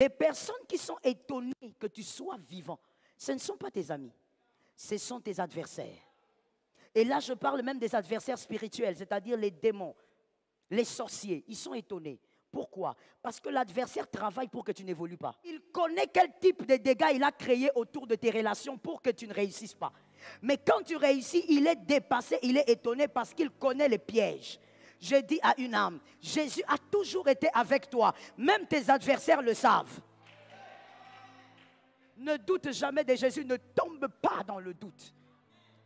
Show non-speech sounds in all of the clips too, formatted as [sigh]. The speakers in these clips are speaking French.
Les personnes qui sont étonnées que tu sois vivant, ce ne sont pas tes amis, ce sont tes adversaires. Et là, je parle même des adversaires spirituels, c'est-à-dire les démons, les sorciers. Ils sont étonnés. Pourquoi Parce que l'adversaire travaille pour que tu n'évolues pas. Il connaît quel type de dégâts il a créé autour de tes relations pour que tu ne réussisses pas. Mais quand tu réussis, il est dépassé, il est étonné parce qu'il connaît les pièges je dis à une âme, Jésus a toujours été avec toi. Même tes adversaires le savent. Ne doute jamais de Jésus, ne tombe pas dans le doute.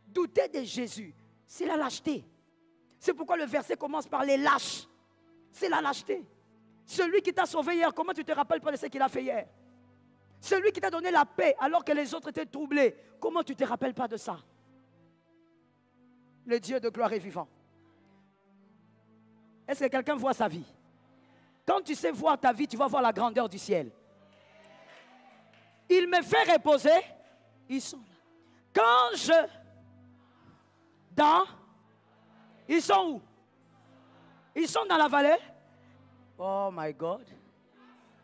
Douter de Jésus, c'est la lâcheté. C'est pourquoi le verset commence par les lâches. C'est la lâcheté. Celui qui t'a sauvé hier, comment tu te rappelles pas de ce qu'il a fait hier Celui qui t'a donné la paix alors que les autres étaient troublés, comment tu te rappelles pas de ça Le Dieu de gloire est vivant. Est-ce que quelqu'un voit sa vie Quand tu sais voir ta vie, tu vas voir la grandeur du ciel. Il me fait reposer. Ils sont là. Quand je... Dans... Ils sont où Ils sont dans la vallée Oh my God.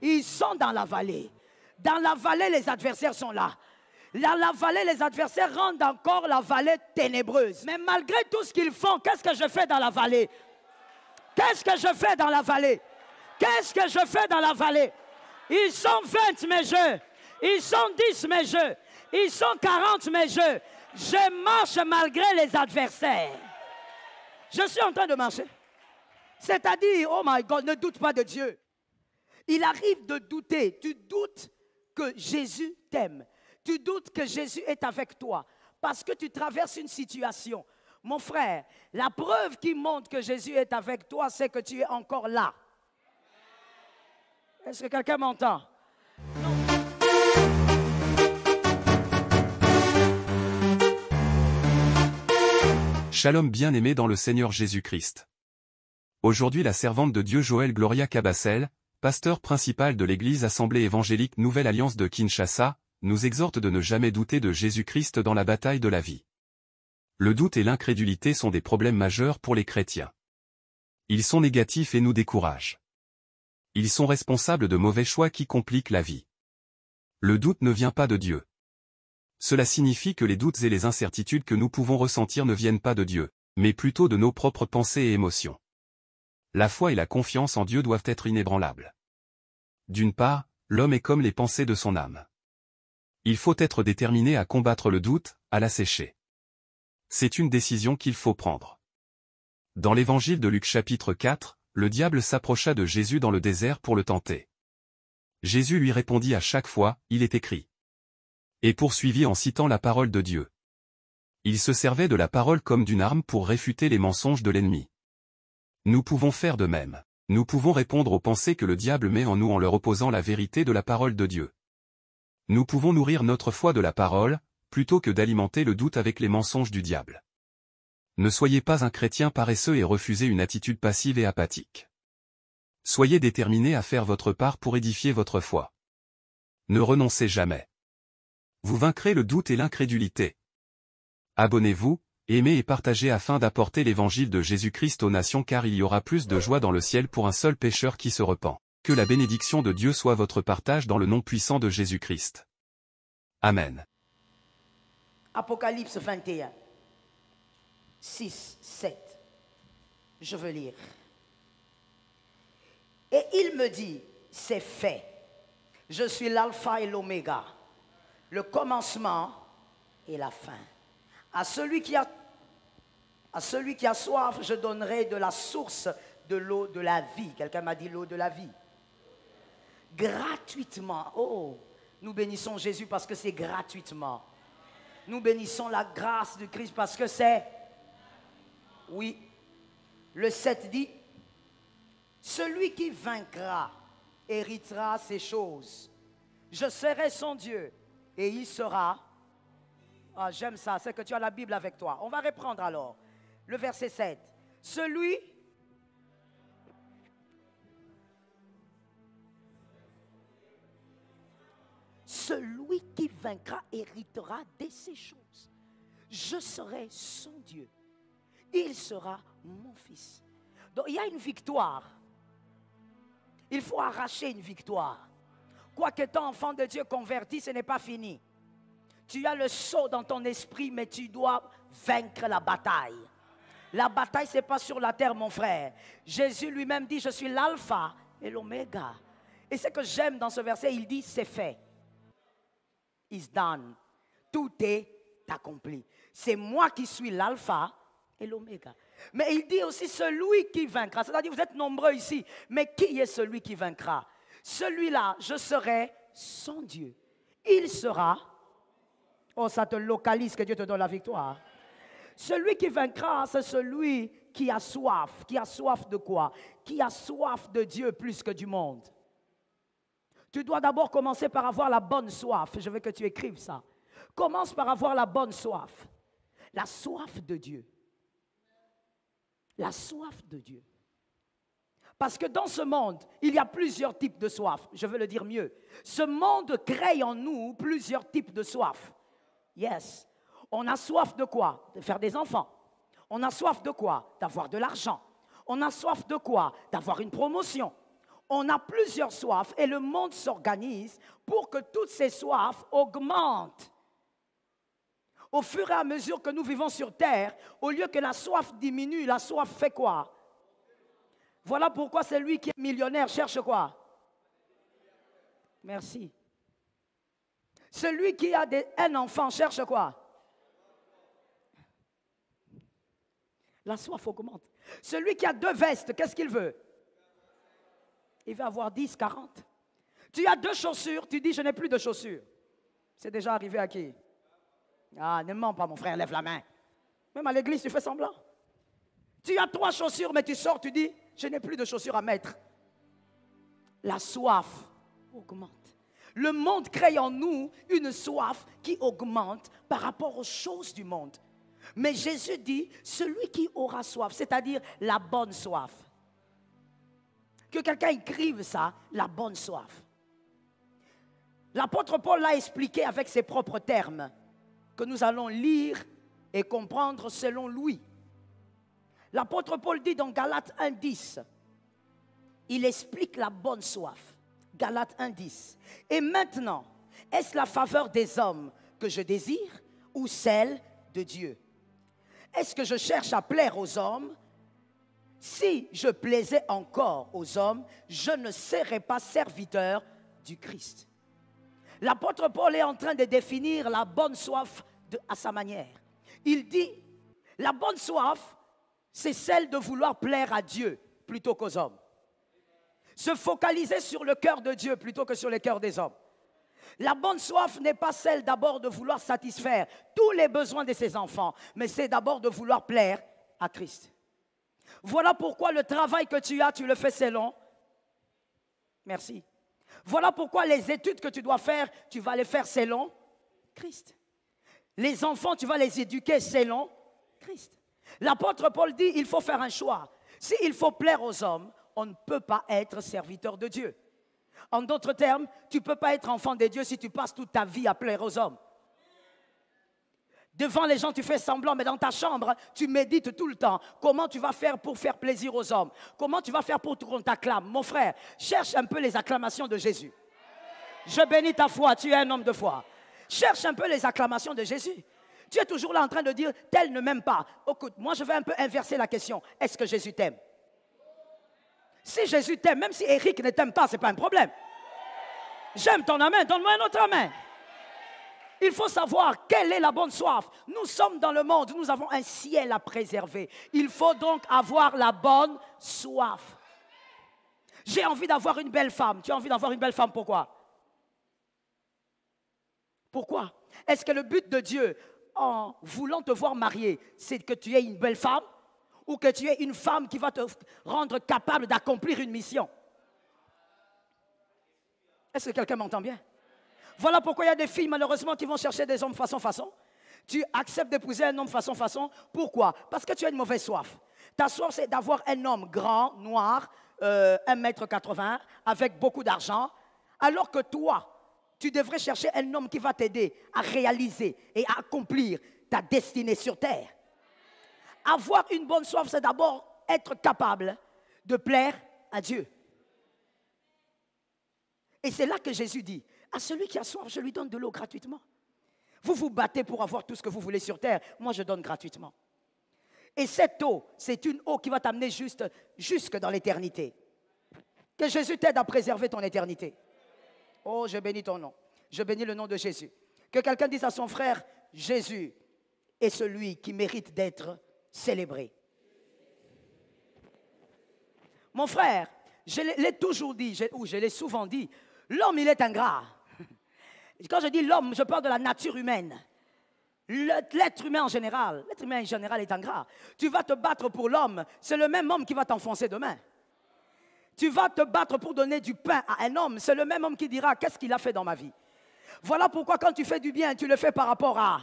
Ils sont dans la vallée. Dans la vallée, les adversaires sont là. Dans la vallée, les adversaires rendent encore la vallée ténébreuse. Mais malgré tout ce qu'ils font, qu'est-ce que je fais dans la vallée Qu'est-ce que je fais dans la vallée? Qu'est-ce que je fais dans la vallée? Ils sont 20 mes jeux. Ils sont 10 mes jeux. Ils sont 40 mes jeux. Je marche malgré les adversaires. Je suis en train de marcher. C'est-à-dire, oh my God, ne doute pas de Dieu. Il arrive de douter. Tu doutes que Jésus t'aime. Tu doutes que Jésus est avec toi parce que tu traverses une situation. Mon frère, la preuve qui montre que Jésus est avec toi, c'est que tu es encore là. Est-ce que quelqu'un m'entend Shalom bien-aimé dans le Seigneur Jésus-Christ. Aujourd'hui la servante de Dieu Joël Gloria Cabassel, pasteur principal de l'Église Assemblée évangélique Nouvelle Alliance de Kinshasa, nous exhorte de ne jamais douter de Jésus-Christ dans la bataille de la vie le doute et l'incrédulité sont des problèmes majeurs pour les chrétiens. Ils sont négatifs et nous découragent. Ils sont responsables de mauvais choix qui compliquent la vie. Le doute ne vient pas de Dieu. Cela signifie que les doutes et les incertitudes que nous pouvons ressentir ne viennent pas de Dieu, mais plutôt de nos propres pensées et émotions. La foi et la confiance en Dieu doivent être inébranlables. D'une part, l'homme est comme les pensées de son âme. Il faut être déterminé à combattre le doute, à l'assécher c'est une décision qu'il faut prendre. Dans l'évangile de Luc chapitre 4, le diable s'approcha de Jésus dans le désert pour le tenter. Jésus lui répondit à chaque fois, il est écrit. Et poursuivit en citant la parole de Dieu. Il se servait de la parole comme d'une arme pour réfuter les mensonges de l'ennemi. Nous pouvons faire de même. Nous pouvons répondre aux pensées que le diable met en nous en leur opposant la vérité de la parole de Dieu. Nous pouvons nourrir notre foi de la parole, plutôt que d'alimenter le doute avec les mensonges du diable. Ne soyez pas un chrétien paresseux et refusez une attitude passive et apathique. Soyez déterminé à faire votre part pour édifier votre foi. Ne renoncez jamais. Vous vaincrez le doute et l'incrédulité. Abonnez-vous, aimez et partagez afin d'apporter l'évangile de Jésus-Christ aux nations car il y aura plus de joie dans le ciel pour un seul pécheur qui se repent. Que la bénédiction de Dieu soit votre partage dans le nom puissant de Jésus-Christ. Amen. Apocalypse 21, 6, 7. Je veux lire. Et il me dit, c'est fait. Je suis l'alpha et l'oméga, le commencement et la fin. À celui qui a à celui qui a soif, je donnerai de la source de l'eau de la vie. Quelqu'un m'a dit l'eau de la vie. Gratuitement. Oh, nous bénissons Jésus parce que c'est gratuitement. Nous bénissons la grâce de Christ parce que c'est... Oui. Le 7 dit, celui qui vaincra héritera ces choses. Je serai son Dieu et il sera... Ah, j'aime ça, c'est que tu as la Bible avec toi. On va reprendre alors. Le verset 7. Celui Celui qui vaincra héritera de ces choses. Je serai son Dieu. Il sera mon fils. Donc il y a une victoire. Il faut arracher une victoire. Quoique ton enfant de Dieu converti, ce n'est pas fini. Tu as le saut dans ton esprit, mais tu dois vaincre la bataille. La bataille, ce n'est pas sur la terre, mon frère. Jésus lui-même dit, je suis l'alpha et l'oméga. Et ce que j'aime dans ce verset, il dit, c'est fait is done. Tout est accompli. C'est moi qui suis l'alpha et l'oméga. Mais il dit aussi celui qui vaincra. C'est-à-dire, vous êtes nombreux ici, mais qui est celui qui vaincra Celui-là, je serai son Dieu. Il sera. Oh, ça te localise que Dieu te donne la victoire. Celui qui vaincra, c'est celui qui a soif. Qui a soif de quoi Qui a soif de Dieu plus que du monde. Tu dois d'abord commencer par avoir la bonne soif. Je veux que tu écrives ça. Commence par avoir la bonne soif. La soif de Dieu. La soif de Dieu. Parce que dans ce monde, il y a plusieurs types de soif. Je veux le dire mieux. Ce monde crée en nous plusieurs types de soif. Yes. On a soif de quoi De faire des enfants. On a soif de quoi D'avoir de l'argent. On a soif de quoi D'avoir une promotion on a plusieurs soifs et le monde s'organise pour que toutes ces soifs augmentent. Au fur et à mesure que nous vivons sur terre, au lieu que la soif diminue, la soif fait quoi Voilà pourquoi celui qui est millionnaire cherche quoi Merci. Celui qui a un enfant cherche quoi La soif augmente. Celui qui a deux vestes, qu'est-ce qu'il veut il va avoir 10, 40. Tu as deux chaussures, tu dis, je n'ai plus de chaussures. C'est déjà arrivé à qui Ah, ne mens pas, mon frère, lève la main. Même à l'église, tu fais semblant. Tu as trois chaussures, mais tu sors, tu dis, je n'ai plus de chaussures à mettre. La soif augmente. Le monde crée en nous une soif qui augmente par rapport aux choses du monde. Mais Jésus dit, celui qui aura soif, c'est-à-dire la bonne soif, que quelqu'un écrive ça, la bonne soif. L'apôtre Paul l'a expliqué avec ses propres termes, que nous allons lire et comprendre selon lui. L'apôtre Paul dit dans Galates 1.10, il explique la bonne soif. Galates 1.10. Et maintenant, est-ce la faveur des hommes que je désire ou celle de Dieu Est-ce que je cherche à plaire aux hommes si je plaisais encore aux hommes, je ne serais pas serviteur du Christ. L'apôtre Paul est en train de définir la bonne soif à sa manière. Il dit, la bonne soif, c'est celle de vouloir plaire à Dieu plutôt qu'aux hommes. Se focaliser sur le cœur de Dieu plutôt que sur le cœur des hommes. La bonne soif n'est pas celle d'abord de vouloir satisfaire tous les besoins de ses enfants, mais c'est d'abord de vouloir plaire à Christ. Voilà pourquoi le travail que tu as, tu le fais selon. Merci. Voilà pourquoi les études que tu dois faire, tu vas les faire selon Christ. Les enfants, tu vas les éduquer selon Christ. L'apôtre Paul dit, il faut faire un choix. S'il faut plaire aux hommes, on ne peut pas être serviteur de Dieu. En d'autres termes, tu ne peux pas être enfant de Dieu si tu passes toute ta vie à plaire aux hommes. Devant les gens, tu fais semblant, mais dans ta chambre, tu médites tout le temps. Comment tu vas faire pour faire plaisir aux hommes Comment tu vas faire pour qu'on t'acclame Mon frère, cherche un peu les acclamations de Jésus. Je bénis ta foi, tu es un homme de foi. Cherche un peu les acclamations de Jésus. Tu es toujours là en train de dire, tel ne m'aime pas. Oh, écoute, moi je vais un peu inverser la question. Est-ce que Jésus t'aime Si Jésus t'aime, même si Eric ne t'aime pas, ce n'est pas un problème. J'aime ton amen, donne-moi un autre amen. Il faut savoir quelle est la bonne soif. Nous sommes dans le monde, nous avons un ciel à préserver. Il faut donc avoir la bonne soif. J'ai envie d'avoir une belle femme. Tu as envie d'avoir une belle femme, pourquoi Pourquoi Est-ce que le but de Dieu en voulant te voir marié, c'est que tu aies une belle femme ou que tu aies une femme qui va te rendre capable d'accomplir une mission Est-ce que quelqu'un m'entend bien voilà pourquoi il y a des filles, malheureusement, qui vont chercher des hommes façon façon. Tu acceptes d'épouser un homme façon façon. Pourquoi Parce que tu as une mauvaise soif. Ta soif, c'est d'avoir un homme grand, noir, 1m80, euh, avec beaucoup d'argent, alors que toi, tu devrais chercher un homme qui va t'aider à réaliser et à accomplir ta destinée sur terre. Avoir une bonne soif, c'est d'abord être capable de plaire à Dieu. Et c'est là que Jésus dit, à celui qui a soif, je lui donne de l'eau gratuitement. Vous vous battez pour avoir tout ce que vous voulez sur terre. Moi, je donne gratuitement. Et cette eau, c'est une eau qui va t'amener juste jusque dans l'éternité. Que Jésus t'aide à préserver ton éternité. Oh, je bénis ton nom. Je bénis le nom de Jésus. Que quelqu'un dise à son frère, Jésus est celui qui mérite d'être célébré. Mon frère, je l'ai toujours dit, ou je l'ai souvent dit, l'homme, il est ingrat. Quand je dis l'homme, je parle de la nature humaine. L'être humain en général, l'être humain en général est ingrat. Tu vas te battre pour l'homme, c'est le même homme qui va t'enfoncer demain. Tu vas te battre pour donner du pain à un homme, c'est le même homme qui dira qu'est-ce qu'il a fait dans ma vie. Voilà pourquoi quand tu fais du bien, tu le fais par rapport à...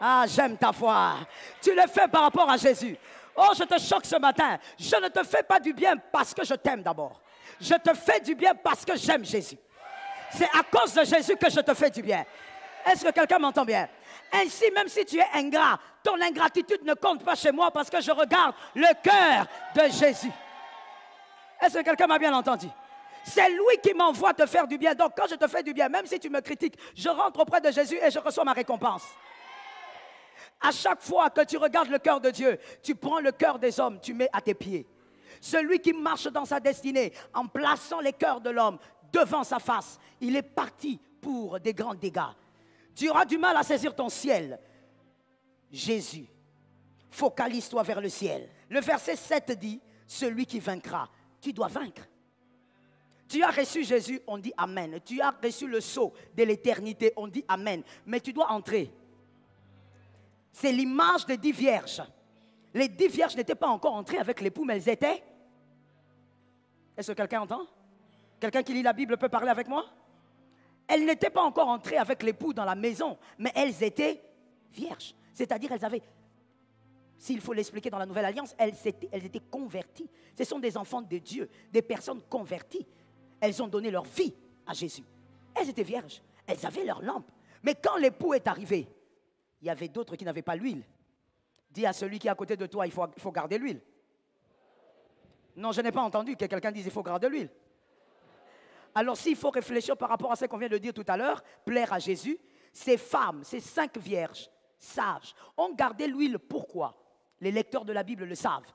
Ah, j'aime ta foi. Tu le fais par rapport à Jésus. Oh, je te choque ce matin. Je ne te fais pas du bien parce que je t'aime d'abord. Je te fais du bien parce que j'aime Jésus. C'est à cause de Jésus que je te fais du bien. Est-ce que quelqu'un m'entend bien Ainsi, même si tu es ingrat, ton ingratitude ne compte pas chez moi parce que je regarde le cœur de Jésus. Est-ce que quelqu'un m'a bien entendu c'est lui qui m'envoie te faire du bien. Donc quand je te fais du bien, même si tu me critiques, je rentre auprès de Jésus et je reçois ma récompense. À chaque fois que tu regardes le cœur de Dieu, tu prends le cœur des hommes, tu mets à tes pieds. Celui qui marche dans sa destinée en plaçant les cœurs de l'homme, devant sa face. Il est parti pour des grands dégâts. Tu auras du mal à saisir ton ciel. Jésus, focalise-toi vers le ciel. Le verset 7 dit, celui qui vaincra, tu dois vaincre. Tu as reçu Jésus, on dit Amen. Tu as reçu le sceau de l'éternité, on dit Amen. Mais tu dois entrer. C'est l'image des dix vierges. Les dix vierges n'étaient pas encore entrées avec l'époux, mais elles étaient. Est-ce que quelqu'un entend Quelqu'un qui lit la Bible peut parler avec moi Elles n'étaient pas encore entrées avec l'époux dans la maison, mais elles étaient vierges. C'est-à-dire, elles avaient, s'il faut l'expliquer dans la Nouvelle Alliance, elles étaient, elles étaient converties. Ce sont des enfants de Dieu, des personnes converties. Elles ont donné leur vie à Jésus. Elles étaient vierges, elles avaient leur lampe. Mais quand l'époux est arrivé, il y avait d'autres qui n'avaient pas l'huile. Dis à celui qui est à côté de toi, il faut, il faut garder l'huile. Non, je n'ai pas entendu que quelqu'un dise il faut garder l'huile. Alors s'il faut réfléchir par rapport à ce qu'on vient de dire tout à l'heure, plaire à Jésus, ces femmes, ces cinq vierges sages, ont gardé l'huile. Pourquoi Les lecteurs de la Bible le savent.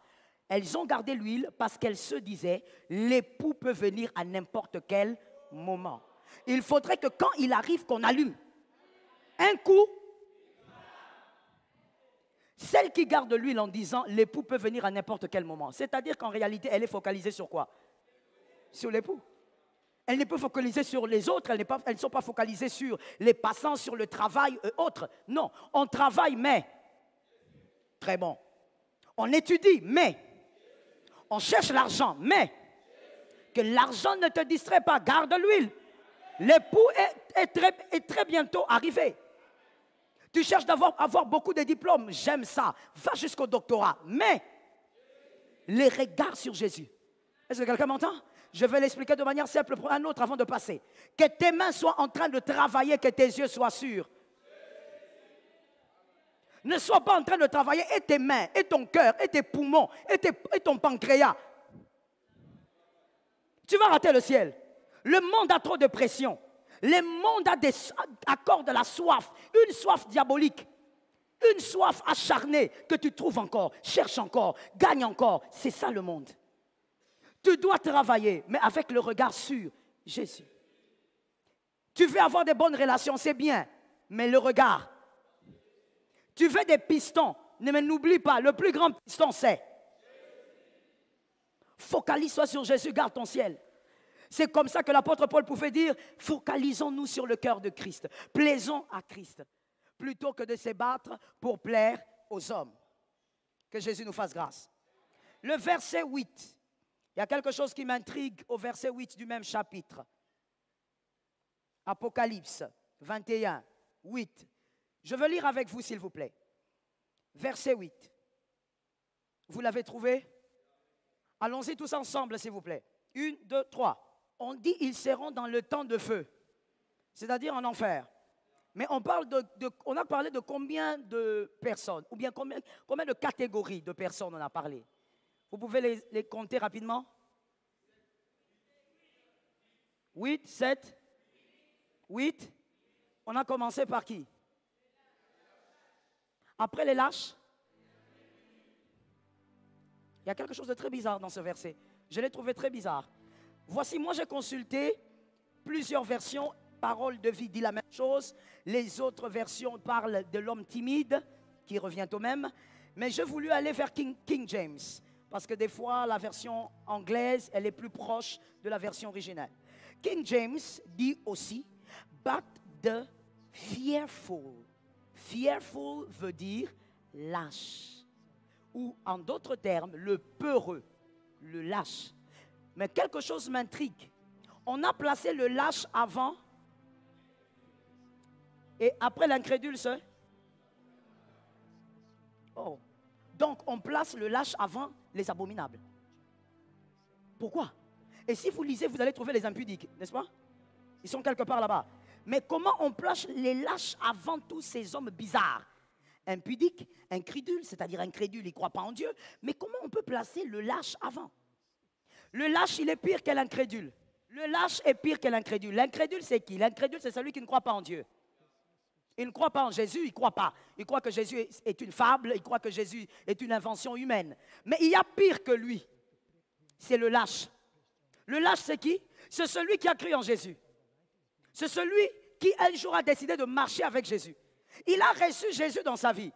Elles ont gardé l'huile parce qu'elles se disaient, l'époux peut venir à n'importe quel moment. Il faudrait que quand il arrive, qu'on allume. Un coup. Celle qui garde l'huile en disant, l'époux peut venir à n'importe quel moment. C'est-à-dire qu'en réalité, elle est focalisée sur quoi Sur l'époux. Elle ne peut focaliser sur les autres, elles ne sont pas focalisées sur les passants, sur le travail et euh, autres. Non, on travaille, mais. Très bon. On étudie, mais. On cherche l'argent, mais. Que l'argent ne te distrait pas, garde l'huile. L'époux est, très, bientôt arrivé. Tu cherches d'avoir beaucoup de diplômes, j'aime ça. Va jusqu'au doctorat, mais les regards sur Jésus. Est-ce que quelqu'un m'entend je vais l'expliquer de manière simple pour un autre avant de passer. Que tes mains soient en train de travailler, que tes yeux soient sûrs. Ne sois pas en train de travailler et tes mains, et ton cœur, et tes poumons, et, tes, et ton pancréas. Tu vas rater le ciel. Le monde a trop de pression. Le monde a des accords de la soif, une soif diabolique, une soif acharnée que tu trouves encore, cherche encore, gagne encore. C'est ça le monde. Tu dois travailler, mais avec le regard sur Jésus. Tu veux avoir des bonnes relations, c'est bien, mais le regard. Tu veux des pistons, mais n'oublie pas, le plus grand piston, c'est. Focalise-toi sur Jésus, garde ton ciel. C'est comme ça que l'apôtre Paul pouvait dire, focalisons-nous sur le cœur de Christ, plaisons à Christ, plutôt que de se battre pour plaire aux hommes. Que Jésus nous fasse grâce. Le verset 8. Il y a quelque chose qui m'intrigue au verset 8 du même chapitre. Apocalypse 21, 8. Je veux lire avec vous, s'il vous plaît. Verset 8. Vous l'avez trouvé Allons-y tous ensemble, s'il vous plaît. Une, deux, trois. On dit ils seront dans le temps de feu, c'est-à-dire en enfer. Mais on, parle de, on a parlé de combien de personnes, ou bien combien de catégories de personnes on a parlé vous pouvez les, compter rapidement 8, 7, 8. On a commencé par qui Après les lâches Il y a quelque chose de très bizarre dans ce verset. Je l'ai trouvé très bizarre. Voici, moi j'ai consulté plusieurs versions. Parole de vie dit la même chose. Les autres versions parlent de l'homme timide qui revient au même. Mais j'ai voulu aller vers King James. Parce que des fois, la version anglaise, elle est plus proche de la version originale. King James dit aussi, but the fearful. Fearful veut dire lâche. Ou en d'autres termes, le peureux, le lâche. Mais quelque chose m'intrigue. On a placé le lâche avant et après l'incrédule, c'est... Oh. Donc on place le lâche avant les abominables. Pourquoi Et si vous lisez, vous allez trouver les impudiques, n'est-ce pas Ils sont quelque part là-bas. Mais comment on place les lâches avant tous ces hommes bizarres Impudiques, incrédules, c'est-à-dire incrédules, ils ne croient pas en Dieu. Mais comment on peut placer le lâche avant Le lâche, il est pire que l'incrédule. Le lâche est pire que l'incrédule. L'incrédule, c'est qui L'incrédule, c'est celui qui ne croit pas en Dieu. Il ne croit pas en Jésus, il ne croit pas. Il croit que Jésus est une fable, il croit que Jésus est une invention humaine. Mais il y a pire que lui. C'est le lâche. Le lâche, c'est qui C'est celui qui a cru en Jésus. C'est celui qui un jour a décidé de marcher avec Jésus. Il a reçu Jésus dans sa vie.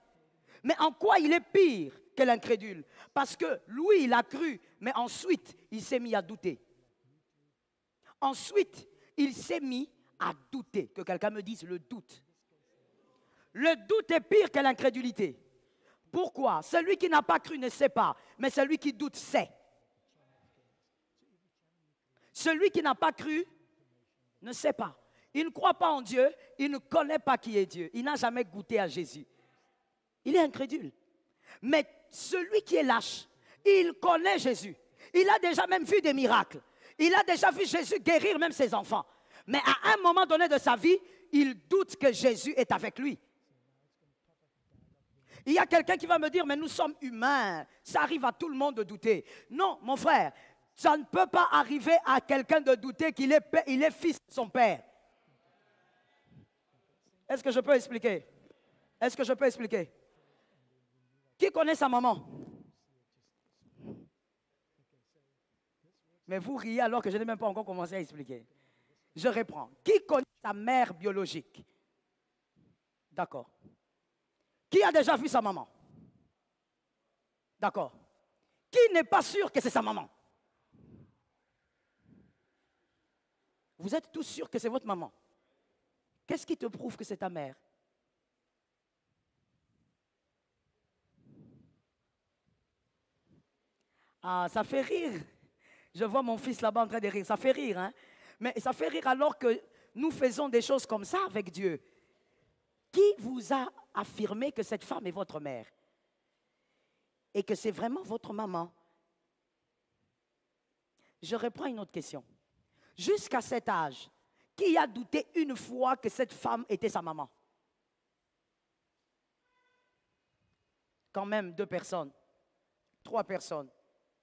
Mais en quoi il est pire que l'incrédule Parce que lui, il a cru, mais ensuite, il s'est mis à douter. Ensuite, il s'est mis à douter. Que quelqu'un me dise le doute. Le doute est pire que l'incrédulité. Pourquoi Celui qui n'a pas cru ne sait pas, mais celui qui doute sait. Celui qui n'a pas cru ne sait pas. Il ne croit pas en Dieu, il ne connaît pas qui est Dieu. Il n'a jamais goûté à Jésus. Il est incrédule. Mais celui qui est lâche, il connaît Jésus. Il a déjà même vu des miracles. Il a déjà vu Jésus guérir même ses enfants. Mais à un moment donné de sa vie, il doute que Jésus est avec lui. Il y a quelqu'un qui va me dire, mais nous sommes humains, ça arrive à tout le monde de douter. Non, mon frère, ça ne peut pas arriver à quelqu'un de douter qu'il est, il est fils de son père. Est-ce que je peux expliquer Est-ce que je peux expliquer Qui connaît sa maman Mais vous riez alors que je n'ai même pas encore commencé à expliquer. Je reprends. Qui connaît sa mère biologique D'accord. Qui a déjà vu sa maman D'accord. Qui n'est pas sûr que c'est sa maman Vous êtes tous sûrs que c'est votre maman. Qu'est-ce qui te prouve que c'est ta mère Ah, ça fait rire. Je vois mon fils là-bas en train de rire. Ça fait rire, hein Mais ça fait rire alors que nous faisons des choses comme ça avec Dieu. Qui vous a affirmé que cette femme est votre mère et que c'est vraiment votre maman Je reprends une autre question. Jusqu'à cet âge, qui a douté une fois que cette femme était sa maman Quand même deux personnes, trois personnes.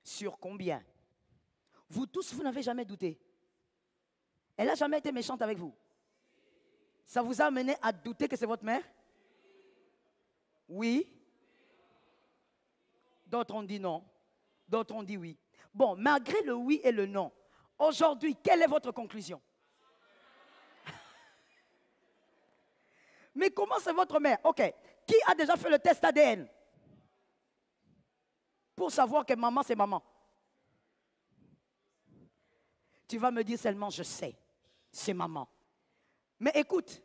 Sur combien Vous tous, vous n'avez jamais douté. Elle n'a jamais été méchante avec vous. Ça vous a amené à douter que c'est votre mère Oui. D'autres ont dit non. D'autres ont dit oui. Bon, malgré le oui et le non, aujourd'hui, quelle est votre conclusion [laughs] Mais comment c'est votre mère Ok. Qui a déjà fait le test ADN Pour savoir que maman, c'est maman. Tu vas me dire seulement, je sais, c'est maman. Mais écoute,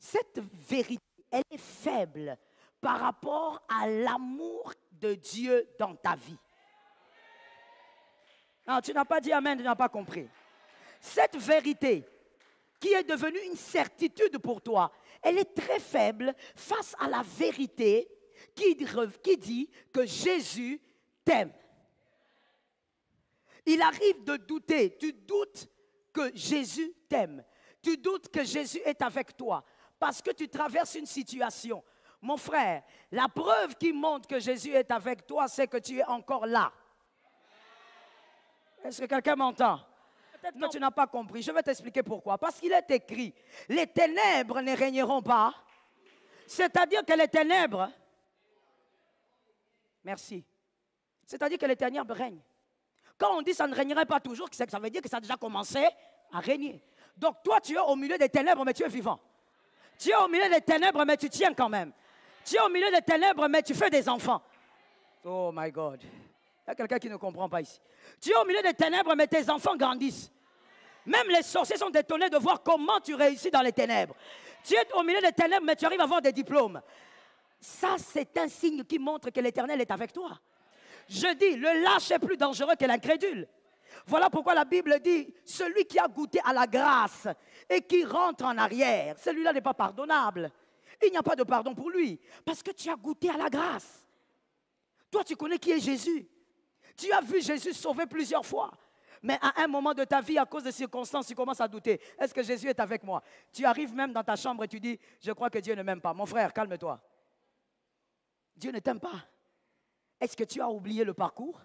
cette vérité, elle est faible par rapport à l'amour de Dieu dans ta vie. Non, tu n'as pas dit Amen, tu n'as pas compris. Cette vérité qui est devenue une certitude pour toi, elle est très faible face à la vérité qui, qui dit que Jésus t'aime. Il arrive de douter, tu doutes que Jésus t'aime tu doutes que Jésus est avec toi parce que tu traverses une situation. Mon frère, la preuve qui montre que Jésus est avec toi, c'est que tu es encore là. Est-ce que quelqu'un m'entend Non, tu n'as pas compris. Je vais t'expliquer pourquoi. Parce qu'il est écrit, les ténèbres ne régneront pas. C'est-à-dire que les ténèbres... Merci. C'est-à-dire que les ténèbres règnent. Quand on dit ça ne régnerait pas toujours, ça veut dire que ça a déjà commencé à régner. Donc toi, tu es au milieu des ténèbres, mais tu es vivant. Tu es au milieu des ténèbres, mais tu tiens quand même. Tu es au milieu des ténèbres, mais tu fais des enfants. Oh my God. Il y a quelqu'un qui ne comprend pas ici. Tu es au milieu des ténèbres, mais tes enfants grandissent. Même les sorciers sont étonnés de voir comment tu réussis dans les ténèbres. Tu es au milieu des ténèbres, mais tu arrives à avoir des diplômes. Ça, c'est un signe qui montre que l'Éternel est avec toi. Je dis, le lâche est plus dangereux que l'incrédule. Voilà pourquoi la Bible dit, celui qui a goûté à la grâce et qui rentre en arrière, celui-là n'est pas pardonnable. Il n'y a pas de pardon pour lui, parce que tu as goûté à la grâce. Toi, tu connais qui est Jésus. Tu as vu Jésus sauver plusieurs fois. Mais à un moment de ta vie, à cause de circonstances, tu commences à douter. Est-ce que Jésus est avec moi Tu arrives même dans ta chambre et tu dis, je crois que Dieu ne m'aime pas. Mon frère, calme-toi. Dieu ne t'aime pas. Est-ce que tu as oublié le parcours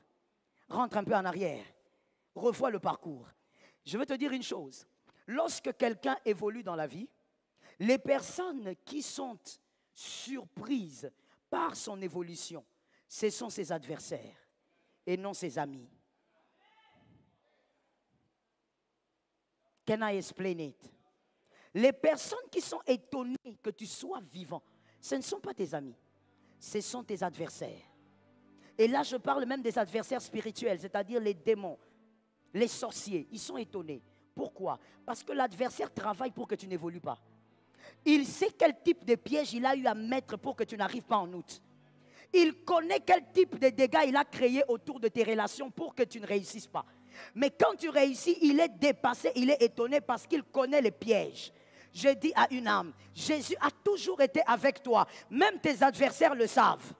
Rentre un peu en arrière revois le parcours. Je veux te dire une chose. Lorsque quelqu'un évolue dans la vie, les personnes qui sont surprises par son évolution, ce sont ses adversaires et non ses amis. Can I explain it? Les personnes qui sont étonnées que tu sois vivant, ce ne sont pas tes amis, ce sont tes adversaires. Et là, je parle même des adversaires spirituels, c'est-à-dire les démons, les sorciers, ils sont étonnés. Pourquoi Parce que l'adversaire travaille pour que tu n'évolues pas. Il sait quel type de piège il a eu à mettre pour que tu n'arrives pas en août. Il connaît quel type de dégâts il a créé autour de tes relations pour que tu ne réussisses pas. Mais quand tu réussis, il est dépassé, il est étonné parce qu'il connaît les pièges. Je dis à une âme, Jésus a toujours été avec toi. Même tes adversaires le savent.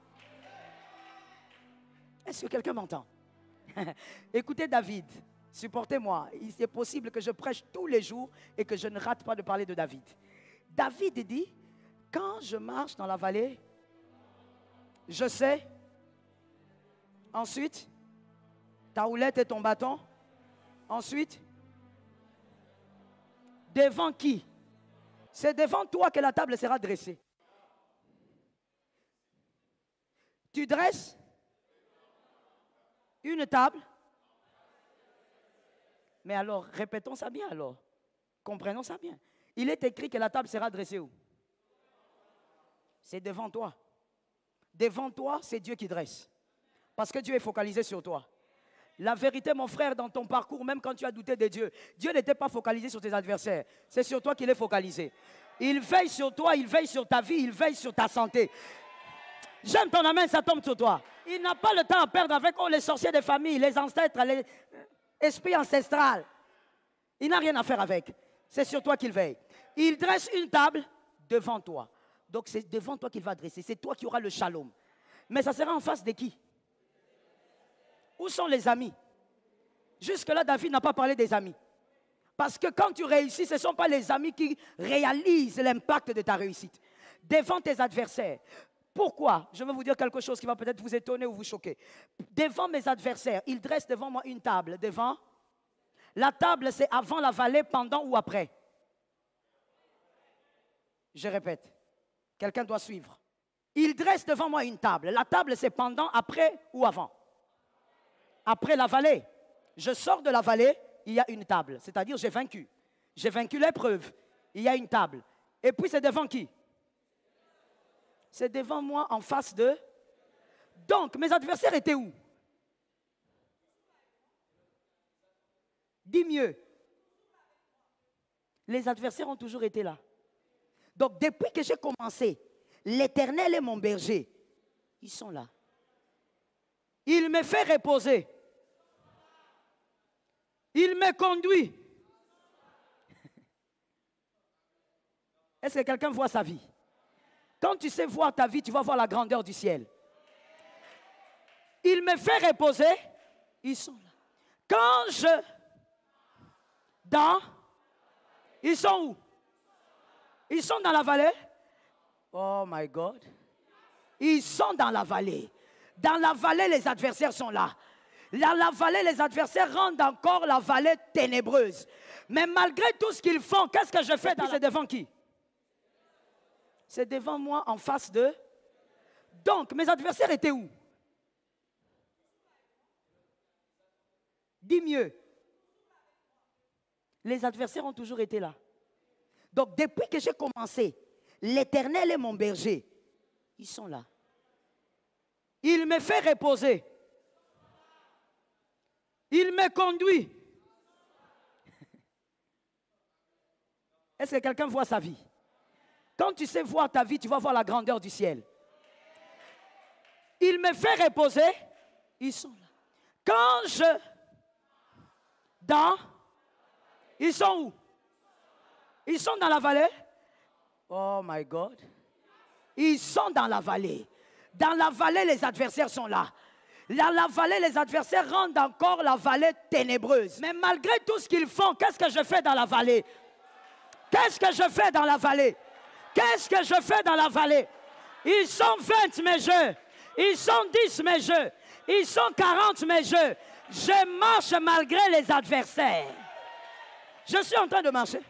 Est-ce que quelqu'un m'entend [laughs] Écoutez David, Supportez-moi, il est possible que je prêche tous les jours et que je ne rate pas de parler de David. David dit, quand je marche dans la vallée, je sais. Ensuite, ta houlette et ton bâton. Ensuite, devant qui C'est devant toi que la table sera dressée. Tu dresses une table mais alors, répétons ça bien alors. Comprenons ça bien. Il est écrit que la table sera dressée où C'est devant toi. Devant toi, c'est Dieu qui dresse. Parce que Dieu est focalisé sur toi. La vérité, mon frère, dans ton parcours, même quand tu as douté de Dieu, Dieu n'était pas focalisé sur tes adversaires. C'est sur toi qu'il est focalisé. Il veille sur toi, il veille sur ta vie, il veille sur ta santé. J'aime ton amen. ça tombe sur toi. Il n'a pas le temps à perdre avec les sorciers des familles, les ancêtres, les, esprit ancestral. Il n'a rien à faire avec. C'est sur toi qu'il veille. Il dresse une table devant toi. Donc c'est devant toi qu'il va dresser. C'est toi qui auras le shalom. Mais ça sera en face de qui Où sont les amis Jusque-là, David n'a pas parlé des amis. Parce que quand tu réussis, ce ne sont pas les amis qui réalisent l'impact de ta réussite. Devant tes adversaires, pourquoi Je vais vous dire quelque chose qui va peut-être vous étonner ou vous choquer. Devant mes adversaires, ils dressent devant moi une table. Devant La table, c'est avant la vallée, pendant ou après Je répète. Quelqu'un doit suivre. Ils dressent devant moi une table. La table, c'est pendant, après ou avant Après la vallée. Je sors de la vallée, il y a une table. C'est-à-dire, j'ai vaincu. J'ai vaincu l'épreuve. Il y a une table. Et puis, c'est devant qui c'est devant moi, en face de. Donc, mes adversaires étaient où Dis mieux. Les adversaires ont toujours été là. Donc, depuis que j'ai commencé, l'Éternel est mon berger. Ils sont là. Il me fait reposer. Il me conduit. [laughs] Est-ce que quelqu'un voit sa vie quand tu sais voir ta vie, tu vas voir la grandeur du ciel. Il me fait reposer. Ils sont là. Quand je... Dans... Ils sont où Ils sont dans la vallée Oh my God. Ils sont dans la vallée. Dans la vallée, les adversaires sont là. Dans la vallée, les adversaires rendent encore la vallée ténébreuse. Mais malgré tout ce qu'ils font, qu'est-ce que je fais dans devant qui c'est devant moi en face de. Donc, mes adversaires étaient où Dis mieux. Les adversaires ont toujours été là. Donc, depuis que j'ai commencé, l'Éternel est mon berger. Ils sont là. Il me fait reposer. Il me conduit. [laughs] Est-ce que quelqu'un voit sa vie quand tu sais voir ta vie, tu vas voir la grandeur du ciel. Il me fait reposer. Ils sont là. Quand je... Dans... Ils sont où Ils sont dans la vallée Oh my God. Ils sont dans la vallée. Dans la vallée, les adversaires sont là. Dans la vallée, les adversaires rendent encore la vallée ténébreuse. Mais malgré tout ce qu'ils font, qu'est-ce que je fais dans la vallée Qu'est-ce que je fais dans la vallée Qu'est-ce que je fais dans la vallée Ils sont 20 mes jeux. Ils sont 10 mes jeux. Ils sont 40 mes jeux. Je marche malgré les adversaires. Je suis en train de marcher.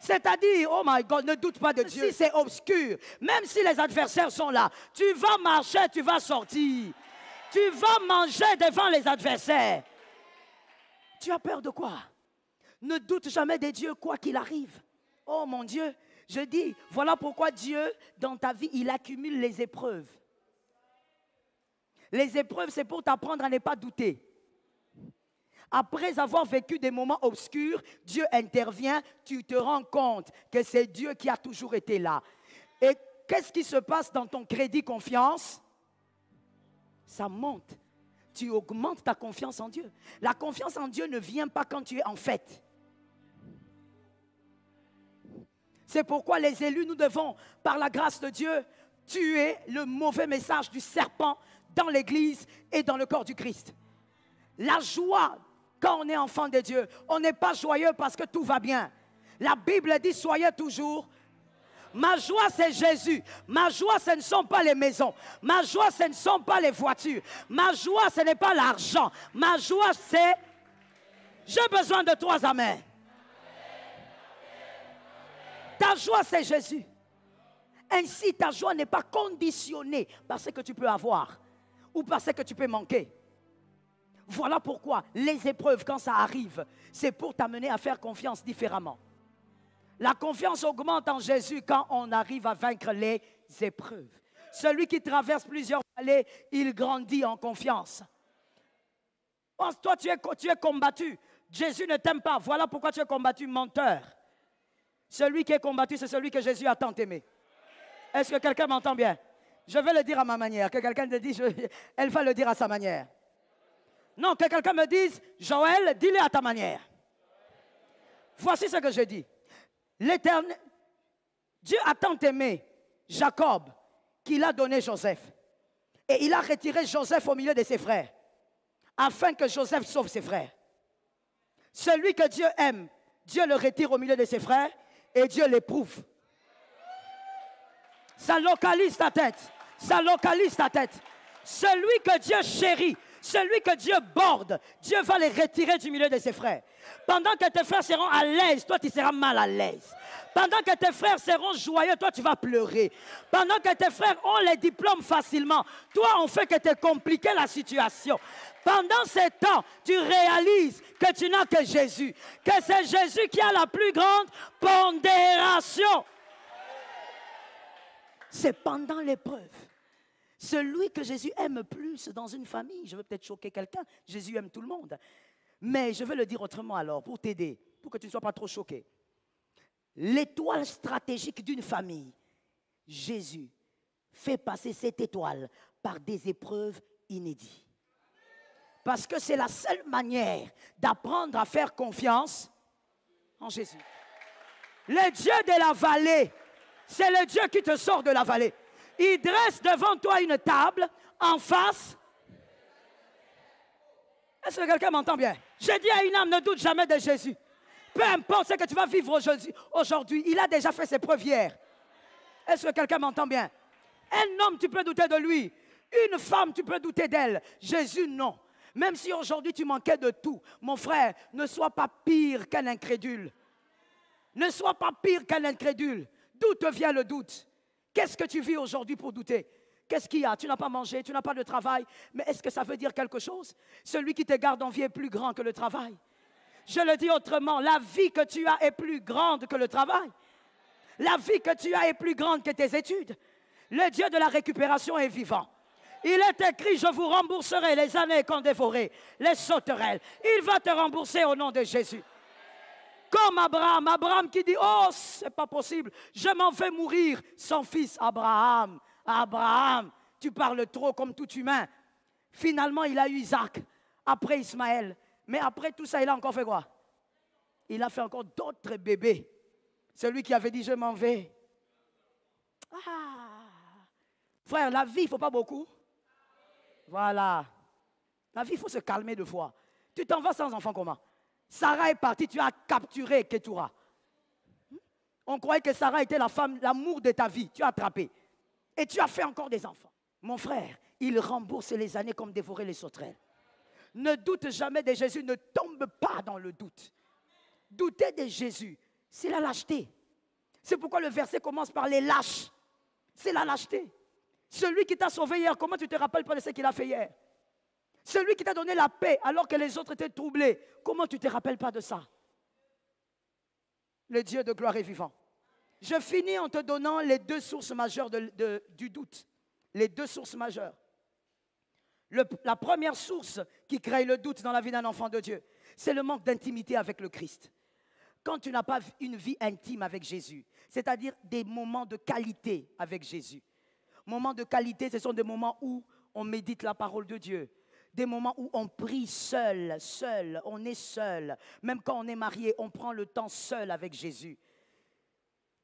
C'est-à-dire, oh my God, ne doute pas de Dieu. Si c'est obscur, même si les adversaires sont là, tu vas marcher, tu vas sortir. Tu vas manger devant les adversaires. Tu as peur de quoi Ne doute jamais des dieux, quoi qu'il arrive. Oh mon Dieu, je dis, voilà pourquoi Dieu, dans ta vie, il accumule les épreuves. Les épreuves, c'est pour t'apprendre à ne pas douter. Après avoir vécu des moments obscurs, Dieu intervient, tu te rends compte que c'est Dieu qui a toujours été là. Et qu'est-ce qui se passe dans ton crédit confiance Ça monte. Tu augmentes ta confiance en Dieu. La confiance en Dieu ne vient pas quand tu es en fête. C'est pourquoi les élus, nous devons, par la grâce de Dieu, tuer le mauvais message du serpent dans l'Église et dans le corps du Christ. La joie, quand on est enfant de Dieu, on n'est pas joyeux parce que tout va bien. La Bible dit, soyez toujours Ma joie, c'est Jésus. Ma joie, ce ne sont pas les maisons. Ma joie, ce ne sont pas les voitures. Ma joie, ce n'est pas l'argent. Ma joie, c'est... J'ai besoin de toi, Amen ». Ta joie, c'est Jésus. Ainsi, ta joie n'est pas conditionnée par ce que tu peux avoir ou par ce que tu peux manquer. Voilà pourquoi les épreuves, quand ça arrive, c'est pour t'amener à faire confiance différemment. La confiance augmente en Jésus quand on arrive à vaincre les épreuves. Celui qui traverse plusieurs vallées, il grandit en confiance. Pense, toi, tu es, tu es combattu. Jésus ne t'aime pas. Voilà pourquoi tu es combattu, menteur. Celui qui est combattu, c'est celui que Jésus a tant aimé. Est-ce que quelqu'un m'entend bien Je vais le dire à ma manière. Que quelqu'un le dise, [laughs] elle va le dire à sa manière. Non, que quelqu'un me dise, Joël, dis-le à ta manière. Voici ce que je dis. L'éternel, Dieu a tant aimé Jacob qu'il a donné Joseph. Et il a retiré Joseph au milieu de ses frères, afin que Joseph sauve ses frères. Celui que Dieu aime, Dieu le retire au milieu de ses frères et Dieu l'éprouve. Ça localise ta tête. Ça localise ta tête. Celui que Dieu chérit, celui que Dieu borde, Dieu va les retirer du milieu de ses frères. Pendant que tes frères seront à l'aise, toi tu seras mal à l'aise. Pendant que tes frères seront joyeux, toi tu vas pleurer. Pendant que tes frères ont les diplômes facilement, toi on fait que tu compliqué la situation. Pendant ces temps, tu réalises que tu n'as que Jésus, que c'est Jésus qui a la plus grande pondération. C'est pendant l'épreuve celui que Jésus aime plus dans une famille, je veux peut-être choquer quelqu'un, Jésus aime tout le monde. Mais je veux le dire autrement alors, pour t'aider, pour que tu ne sois pas trop choqué. L'étoile stratégique d'une famille, Jésus fait passer cette étoile par des épreuves inédites. Parce que c'est la seule manière d'apprendre à faire confiance en Jésus. Le Dieu de la vallée, c'est le Dieu qui te sort de la vallée. Il dresse devant toi une table en face. Est-ce que quelqu'un m'entend bien? J'ai dit à une âme, ne doute jamais de Jésus. Peu importe ce que tu vas vivre aujourd'hui, aujourd'hui il a déjà fait ses preuves Est-ce que quelqu'un m'entend bien? Un homme, tu peux douter de lui. Une femme, tu peux douter d'elle. Jésus, non. Même si aujourd'hui tu manquais de tout, mon frère, ne sois pas pire qu'un incrédule. Ne sois pas pire qu'un incrédule. D'où te vient le doute Qu'est-ce que tu vis aujourd'hui pour douter Qu'est-ce qu'il y a Tu n'as pas mangé, tu n'as pas de travail, mais est-ce que ça veut dire quelque chose Celui qui te garde en vie est plus grand que le travail. Je le dis autrement, la vie que tu as est plus grande que le travail. La vie que tu as est plus grande que tes études. Le Dieu de la récupération est vivant. Il est écrit, je vous rembourserai les années qu'on dévoré les sauterelles. Il va te rembourser au nom de Jésus. Comme Abraham. Abraham qui dit, oh, c'est pas possible, je m'en vais mourir. Son fils Abraham, Abraham, tu parles trop comme tout humain. Finalement, il a eu Isaac, après Ismaël. Mais après tout ça, il a encore fait quoi Il a fait encore d'autres bébés. Celui qui avait dit, je m'en vais. Ah. Frère, la vie, il ne faut pas beaucoup. Voilà. La vie, il faut se calmer deux fois. Tu t'en vas sans enfant comment Sarah est partie, tu as capturé Ketura. On croyait que Sarah était la femme, l'amour de ta vie. Tu as attrapé. Et tu as fait encore des enfants. Mon frère, il rembourse les années comme dévorer les sauterelles. Ne doute jamais de Jésus, ne tombe pas dans le doute. Douter de Jésus, c'est la lâcheté. C'est pourquoi le verset commence par les lâches. C'est la lâcheté. Celui qui t'a sauvé hier, comment tu te rappelles pas de ce qu'il a fait hier c'est qui t'a donné la paix alors que les autres étaient troublés. Comment tu ne te rappelles pas de ça Le Dieu de gloire est vivant. Je finis en te donnant les deux sources majeures du doute. Les deux sources majeures. la première source qui crée le doute dans la vie d'un enfant de Dieu, c'est le manque d'intimité avec le Christ. Quand tu n'as pas une vie intime avec Jésus, c'est-à-dire des moments de qualité avec Jésus. Moments de qualité, ce sont des moments où on médite la parole de Dieu, des moments où on prie seul, seul, on est seul. Même quand on est marié, on prend le temps seul avec Jésus.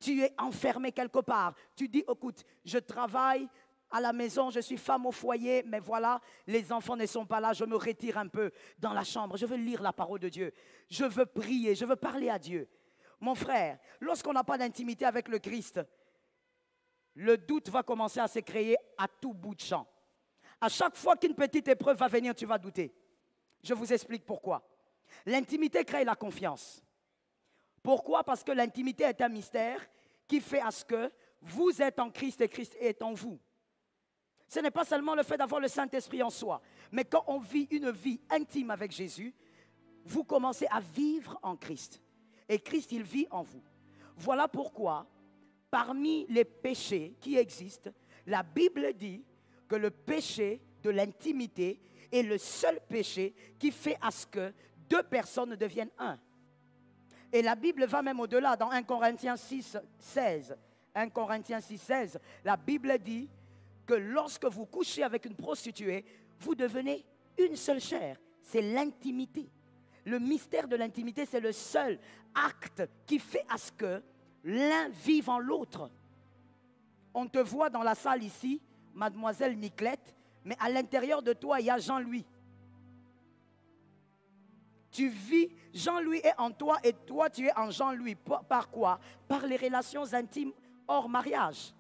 Tu es enfermé quelque part. Tu dis, écoute, je travaille à la maison, je suis femme au foyer, mais voilà, les enfants ne sont pas là, je me retire un peu dans la chambre. Je veux lire la parole de Dieu. Je veux prier, je veux parler à Dieu. Mon frère, lorsqu'on n'a pas d'intimité avec le Christ, le doute va commencer à se créer à tout bout de champ. À chaque fois qu'une petite épreuve va venir, tu vas douter. Je vous explique pourquoi. L'intimité crée la confiance. Pourquoi Parce que l'intimité est un mystère qui fait à ce que vous êtes en Christ et Christ est en vous. Ce n'est pas seulement le fait d'avoir le Saint-Esprit en soi, mais quand on vit une vie intime avec Jésus, vous commencez à vivre en Christ. Et Christ, il vit en vous. Voilà pourquoi, parmi les péchés qui existent, la Bible dit que le péché de l'intimité est le seul péché qui fait à ce que deux personnes deviennent un. Et la Bible va même au-delà dans 1 Corinthiens 6, 16. 1 Corinthiens 6, 16, la Bible dit que lorsque vous couchez avec une prostituée, vous devenez une seule chair. C'est l'intimité. Le mystère de l'intimité, c'est le seul acte qui fait à ce que l'un vive en l'autre. On te voit dans la salle ici, mademoiselle Niclette, mais à l'intérieur de toi, il y a Jean-Louis. Tu vis, Jean-Louis est en toi et toi, tu es en Jean-Louis. Par quoi Par les relations intimes hors mariage.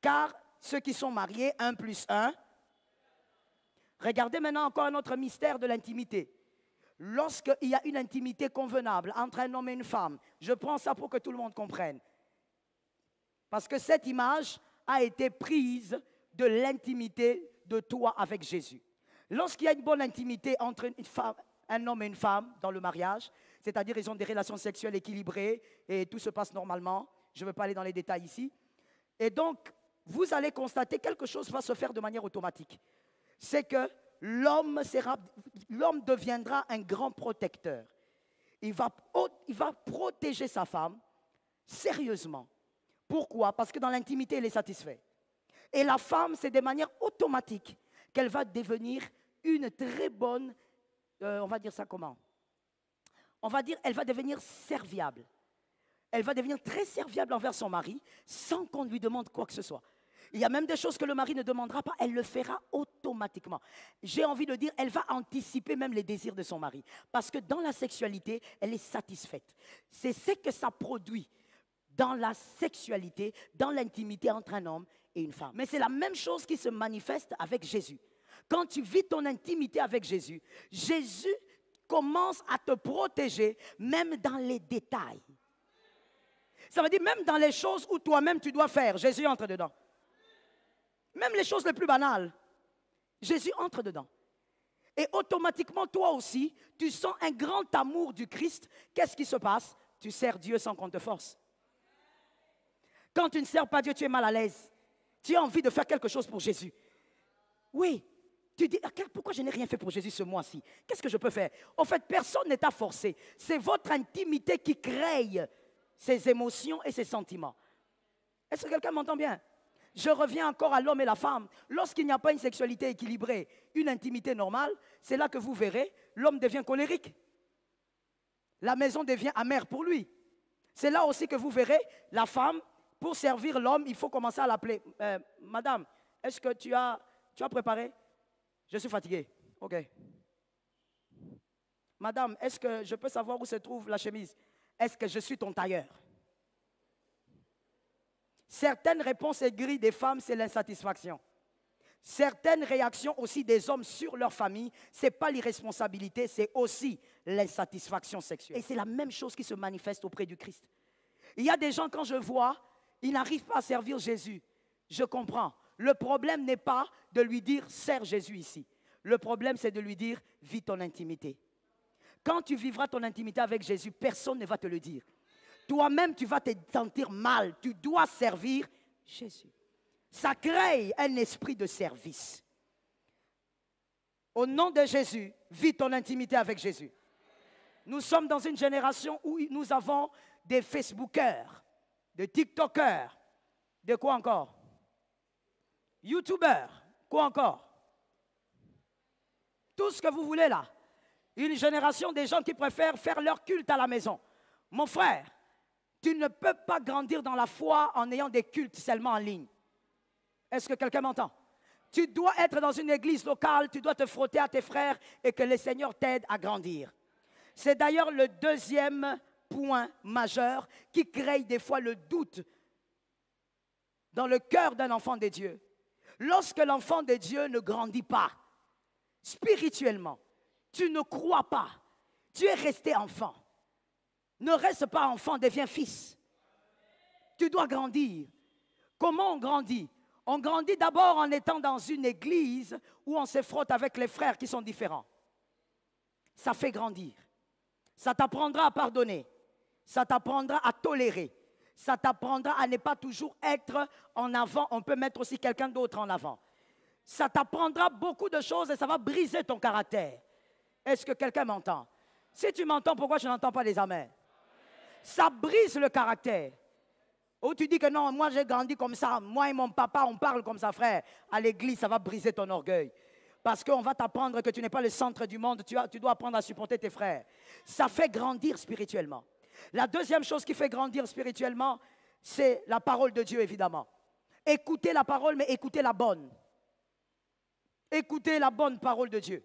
Car ceux qui sont mariés, un plus un, regardez maintenant encore un autre mystère de l'intimité. Lorsqu'il y a une intimité convenable entre un homme et une femme, je prends ça pour que tout le monde comprenne. Parce que cette image, a été prise de l'intimité de toi avec Jésus. Lorsqu'il y a une bonne intimité entre une femme, un homme et une femme dans le mariage, c'est-à-dire ils ont des relations sexuelles équilibrées et tout se passe normalement, je ne veux pas aller dans les détails ici, et donc vous allez constater quelque chose va se faire de manière automatique. C'est que l'homme deviendra un grand protecteur. il va protéger sa femme sérieusement. Pourquoi Parce que dans l'intimité, elle est satisfaite. Et la femme, c'est de manière automatique qu'elle va devenir une très bonne, euh, on va dire ça comment On va dire, elle va devenir serviable. Elle va devenir très serviable envers son mari sans qu'on lui demande quoi que ce soit. Il y a même des choses que le mari ne demandera pas, elle le fera automatiquement. J'ai envie de dire, elle va anticiper même les désirs de son mari. Parce que dans la sexualité, elle est satisfaite. C'est ce que ça produit dans la sexualité, dans l'intimité entre un homme et une femme. Mais c'est la même chose qui se manifeste avec Jésus. Quand tu vis ton intimité avec Jésus, Jésus commence à te protéger même dans les détails. Ça veut dire même dans les choses où toi-même tu dois faire, Jésus entre dedans. Même les choses les plus banales, Jésus entre dedans. Et automatiquement, toi aussi, tu sens un grand amour du Christ. Qu'est-ce qui se passe Tu sers Dieu sans qu'on te force. Quand tu ne sers pas Dieu, tu es mal à l'aise. Tu as envie de faire quelque chose pour Jésus. Oui. Tu dis, ah, pourquoi je n'ai rien fait pour Jésus ce mois-ci Qu'est-ce que je peux faire En fait, personne n'est à forcer. C'est votre intimité qui crée ces émotions et ces sentiments. Est-ce que quelqu'un m'entend bien Je reviens encore à l'homme et la femme. Lorsqu'il n'y a pas une sexualité équilibrée, une intimité normale, c'est là que vous verrez, l'homme devient colérique. La maison devient amère pour lui. C'est là aussi que vous verrez, la femme pour servir l'homme, il faut commencer à l'appeler. Euh, madame, est-ce que tu as, tu as préparé Je suis fatigué. OK. Madame, est-ce que je peux savoir où se trouve la chemise Est-ce que je suis ton tailleur Certaines réponses aigries des femmes, c'est l'insatisfaction. Certaines réactions aussi des hommes sur leur famille, ce n'est pas l'irresponsabilité, c'est aussi l'insatisfaction sexuelle. Et c'est la même chose qui se manifeste auprès du Christ. Il y a des gens, quand je vois, il n'arrive pas à servir Jésus. Je comprends. Le problème n'est pas de lui dire sers Jésus ici. Le problème, c'est de lui dire vis ton intimité. Quand tu vivras ton intimité avec Jésus, personne ne va te le dire. Toi-même, tu vas te sentir mal. Tu dois servir Jésus. Ça crée un esprit de service. Au nom de Jésus, vis ton intimité avec Jésus. Nous sommes dans une génération où nous avons des Facebookers de TikTokers, de quoi encore YouTubeurs, quoi encore Tout ce que vous voulez là. Une génération des gens qui préfèrent faire leur culte à la maison. Mon frère, tu ne peux pas grandir dans la foi en ayant des cultes seulement en ligne. Est-ce que quelqu'un m'entend Tu dois être dans une église locale, tu dois te frotter à tes frères et que le Seigneur t'aide à grandir. C'est d'ailleurs le deuxième point majeur qui crée des fois le doute dans le cœur d'un enfant de Dieu. Lorsque l'enfant de Dieu ne grandit pas spirituellement, tu ne crois pas, tu es resté enfant. Ne reste pas enfant, deviens fils. Tu dois grandir. Comment on grandit On grandit d'abord en étant dans une église où on se frotte avec les frères qui sont différents. Ça fait grandir. Ça t'apprendra à pardonner. Ça t'apprendra à tolérer. Ça t'apprendra à ne pas toujours être en avant. On peut mettre aussi quelqu'un d'autre en avant. Ça t'apprendra beaucoup de choses et ça va briser ton caractère. Est-ce que quelqu'un m'entend Si tu m'entends, pourquoi je n'entends pas les amens Ça brise le caractère. Ou oh, tu dis que non, moi j'ai grandi comme ça, moi et mon papa, on parle comme ça, frère. À l'église, ça va briser ton orgueil. Parce qu'on va t'apprendre que tu n'es pas le centre du monde, tu, tu dois apprendre à supporter tes frères. Ça fait grandir spirituellement. La deuxième chose qui fait grandir spirituellement, c'est la parole de Dieu, évidemment. Écoutez la parole, mais écoutez la bonne. Écoutez la bonne parole de Dieu.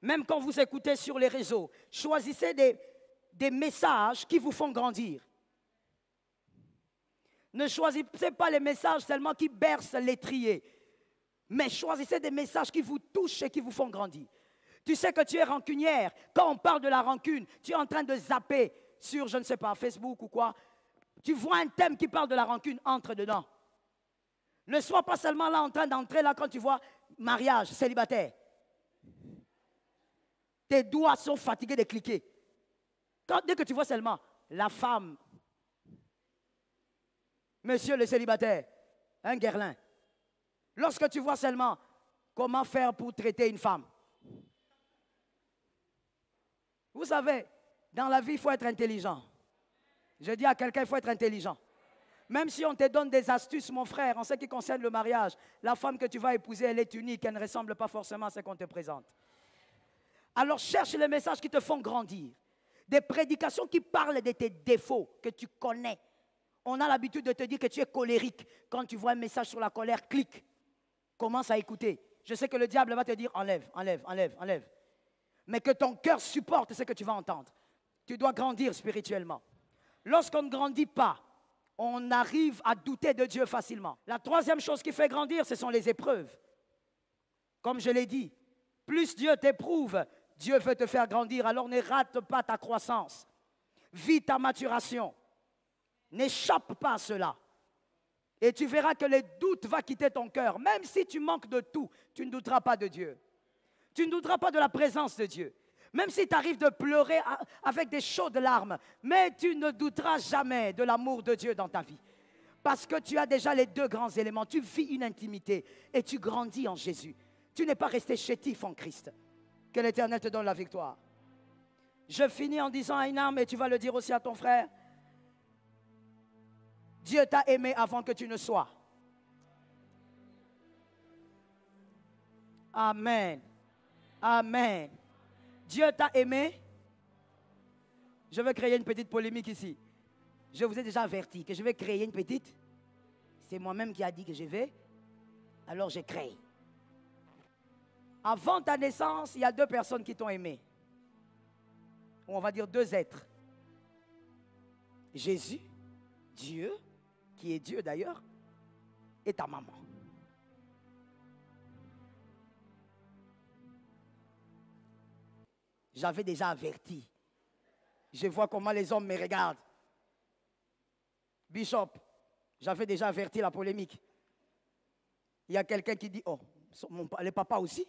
Même quand vous écoutez sur les réseaux, choisissez des, messages qui vous font grandir. Ne choisissez pas les messages seulement qui bercent l'étrier, mais choisissez des messages qui vous touchent et qui vous font grandir. Tu sais que tu es rancunière. Quand on parle de la rancune, tu es en train de zapper sur, je ne sais pas, Facebook ou quoi. Tu vois un thème qui parle de la rancune, entre dedans. Ne sois pas seulement là en train d'entrer là quand tu vois mariage, célibataire. Tes doigts sont fatigués de cliquer. Quand, dès que tu vois seulement la femme, monsieur le célibataire, un guerlin. Lorsque tu vois seulement comment faire pour traiter une femme, vous savez, dans la vie, il faut être intelligent. Je dis à quelqu'un, il faut être intelligent. Même si on te donne des astuces, mon frère, en ce qui concerne le mariage, la femme que tu vas épouser, elle est unique, elle ne ressemble pas forcément à ce qu'on te présente. Alors cherche les messages qui te font grandir. Des prédications qui parlent de tes défauts que tu connais. On a l'habitude de te dire que tu es colérique. Quand tu vois un message sur la colère, clique. Commence à écouter. Je sais que le diable va te dire enlève, enlève, enlève, enlève mais que ton cœur supporte ce que tu vas entendre. Tu dois grandir spirituellement. Lorsqu'on ne grandit pas, on arrive à douter de Dieu facilement. La troisième chose qui fait grandir, ce sont les épreuves. Comme je l'ai dit, plus Dieu t'éprouve, Dieu veut te faire grandir. Alors ne rate pas ta croissance. Vis ta maturation. N'échappe pas à cela. Et tu verras que le doute va quitter ton cœur. Même si tu manques de tout, tu ne douteras pas de Dieu. Tu ne douteras pas de la présence de Dieu. Même si tu arrives de pleurer avec des chaudes larmes, mais tu ne douteras jamais de l'amour de Dieu dans ta vie. Parce que tu as déjà les deux grands éléments. Tu vis une intimité et tu grandis en Jésus. Tu n'es pas resté chétif en Christ. Que l'Éternel te donne la victoire. Je finis en disant à une et tu vas le dire aussi à ton frère, Dieu t'a aimé avant que tu ne sois. Amen. Amen. Dieu t'a aimé. Je veux créer une petite polémique ici. Je vous ai déjà averti que je vais créer une petite. C'est moi-même qui a dit que je vais. Alors je crée. Avant ta naissance, il y a deux personnes qui t'ont aimé. Ou on va dire deux êtres. Jésus, Dieu, qui est Dieu d'ailleurs, et ta maman. J'avais déjà averti. Je vois comment les hommes me regardent. Bishop, j'avais déjà averti la polémique. Il y a quelqu'un qui dit, oh, le les aussi.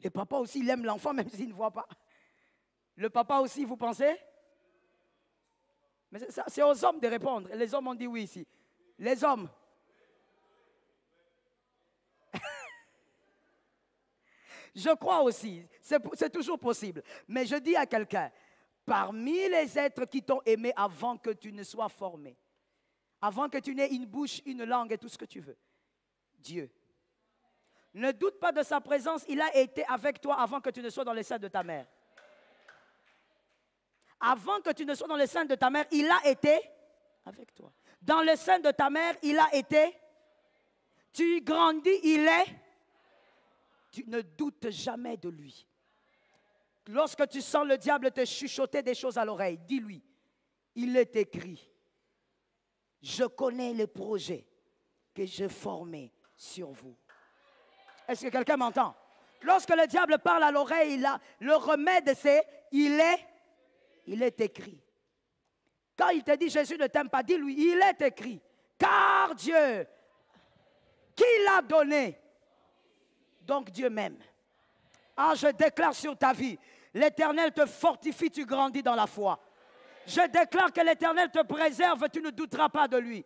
Les papa aussi, il aime l'enfant [laughs] même s'il ne voit pas. Le papa aussi, vous pensez Mais c'est aux hommes de répondre. Les hommes ont dit oui ici. Les hommes, Je crois aussi, c'est toujours possible. Mais je dis à quelqu'un, parmi les êtres qui t'ont aimé avant que tu ne sois formé, avant que tu n'aies une bouche, une langue et tout ce que tu veux, Dieu. Ne doute pas de sa présence, il a été avec toi avant que tu ne sois dans les sein de ta mère. Avant que tu ne sois dans le sein de ta mère, il a été avec toi. Dans le sein de ta mère, il a été. Tu grandis, il est tu ne doutes jamais de lui. Lorsque tu sens le diable te chuchoter des choses à l'oreille, dis-lui, il est écrit, je connais le projet que j'ai formé sur vous. Est-ce que quelqu'un m'entend Lorsque le diable parle à l'oreille, le remède c'est, il est, il est écrit. Quand il te dit Jésus ne t'aime pas, dis-lui, il est écrit, car Dieu, qui l'a donné donc Dieu même. Ah, je déclare sur ta vie, l'Éternel te fortifie, tu grandis dans la foi. Je déclare que l'Éternel te préserve, tu ne douteras pas de lui.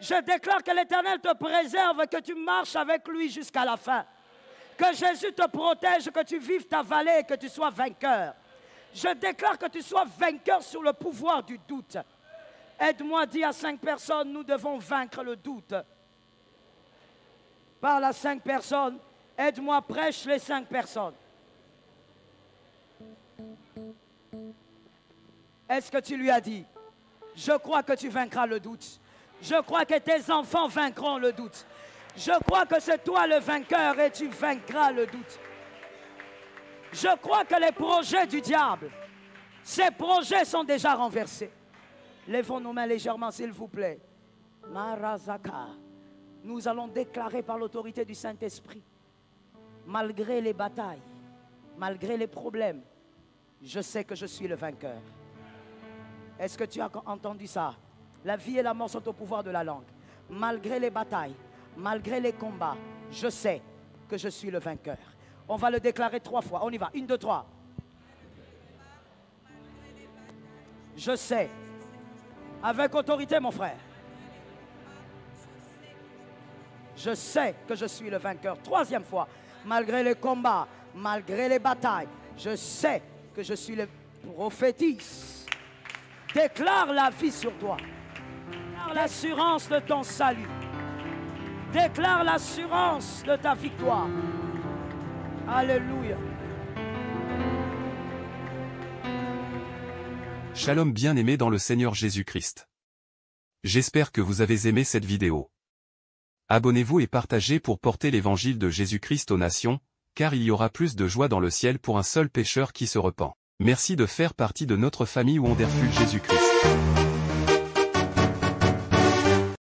Je déclare que l'Éternel te préserve, que tu marches avec lui jusqu'à la fin. Que Jésus te protège, que tu vives ta vallée, que tu sois vainqueur. Je déclare que tu sois vainqueur sur le pouvoir du doute. Aide-moi, dis à cinq personnes, nous devons vaincre le doute. Parle à cinq personnes, Aide-moi, prêche les cinq personnes. Est-ce que tu lui as dit, je crois que tu vaincras le doute. Je crois que tes enfants vaincront le doute. Je crois que c'est toi le vainqueur et tu vaincras le doute. Je crois que les projets du diable, ces projets sont déjà renversés. Lèvons nos mains légèrement, s'il vous plaît. Marazaka, nous allons déclarer par l'autorité du Saint-Esprit malgré les batailles, malgré les problèmes, je sais que je suis le vainqueur. Est-ce que tu as entendu ça La vie et la mort sont au pouvoir de la langue. Malgré les batailles, malgré les combats, je sais que je suis le vainqueur. On va le déclarer trois fois. On y va. Une, deux, trois. Je sais. Avec autorité, mon frère. Je sais que je suis le vainqueur. Troisième fois malgré les combats, malgré les batailles, je sais que je suis le prophétise. Déclare la vie sur toi. Déclare l'assurance de ton salut. Déclare l'assurance de ta victoire. Alléluia. Shalom bien-aimé dans le Seigneur Jésus-Christ. J'espère que vous avez aimé cette vidéo. Abonnez-vous et partagez pour porter l'évangile de Jésus-Christ aux nations, car il y aura plus de joie dans le ciel pour un seul pécheur qui se repent. Merci de faire partie de notre famille où on Jésus-Christ.